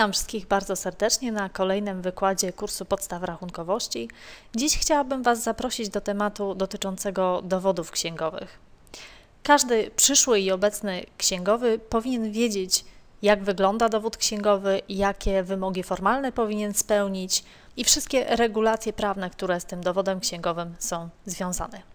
Witam wszystkich bardzo serdecznie na kolejnym wykładzie kursu podstaw rachunkowości. Dziś chciałabym Was zaprosić do tematu dotyczącego dowodów księgowych. Każdy przyszły i obecny księgowy powinien wiedzieć, jak wygląda dowód księgowy, jakie wymogi formalne powinien spełnić i wszystkie regulacje prawne, które z tym dowodem księgowym są związane.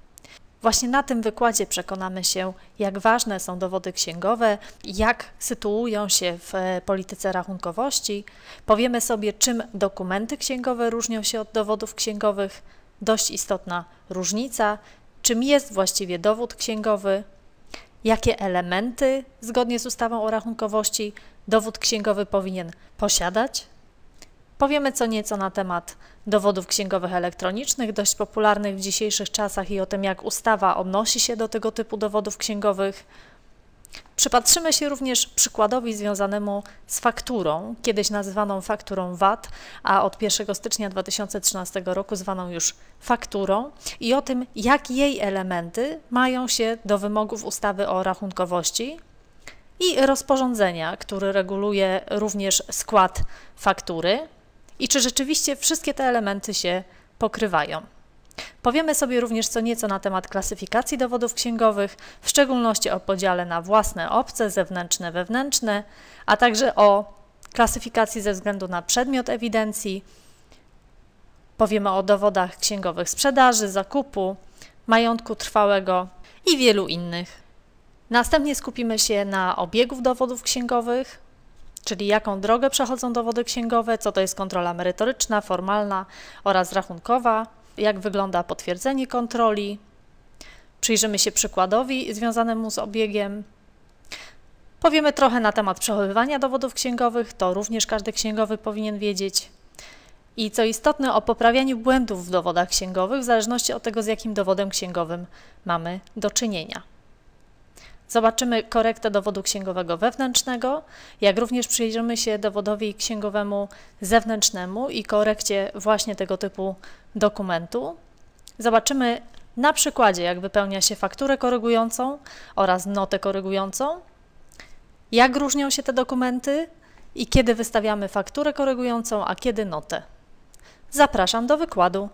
Właśnie na tym wykładzie przekonamy się, jak ważne są dowody księgowe, jak sytuują się w e, polityce rachunkowości. Powiemy sobie, czym dokumenty księgowe różnią się od dowodów księgowych. Dość istotna różnica, czym jest właściwie dowód księgowy, jakie elementy zgodnie z ustawą o rachunkowości dowód księgowy powinien posiadać. Powiemy co nieco na temat dowodów księgowych elektronicznych, dość popularnych w dzisiejszych czasach i o tym, jak ustawa odnosi się do tego typu dowodów księgowych. Przypatrzymy się również przykładowi związanemu z fakturą, kiedyś nazywaną fakturą VAT, a od 1 stycznia 2013 roku zwaną już fakturą, i o tym, jak jej elementy mają się do wymogów ustawy o rachunkowości i rozporządzenia, który reguluje również skład faktury i czy rzeczywiście wszystkie te elementy się pokrywają. Powiemy sobie również co nieco na temat klasyfikacji dowodów księgowych, w szczególności o podziale na własne, obce, zewnętrzne, wewnętrzne, a także o klasyfikacji ze względu na przedmiot ewidencji. Powiemy o dowodach księgowych sprzedaży, zakupu, majątku trwałego i wielu innych. Następnie skupimy się na obiegów dowodów księgowych, czyli jaką drogę przechodzą dowody księgowe, co to jest kontrola merytoryczna, formalna oraz rachunkowa, jak wygląda potwierdzenie kontroli. Przyjrzymy się przykładowi związanemu z obiegiem. Powiemy trochę na temat przechowywania dowodów księgowych, to również każdy księgowy powinien wiedzieć. I co istotne, o poprawianiu błędów w dowodach księgowych, w zależności od tego, z jakim dowodem księgowym mamy do czynienia. Zobaczymy korektę dowodu księgowego wewnętrznego, jak również przyjrzymy się dowodowi księgowemu zewnętrznemu i korekcie właśnie tego typu dokumentu. Zobaczymy na przykładzie, jak wypełnia się fakturę korygującą oraz notę korygującą, jak różnią się te dokumenty i kiedy wystawiamy fakturę korygującą, a kiedy notę. Zapraszam do wykładu.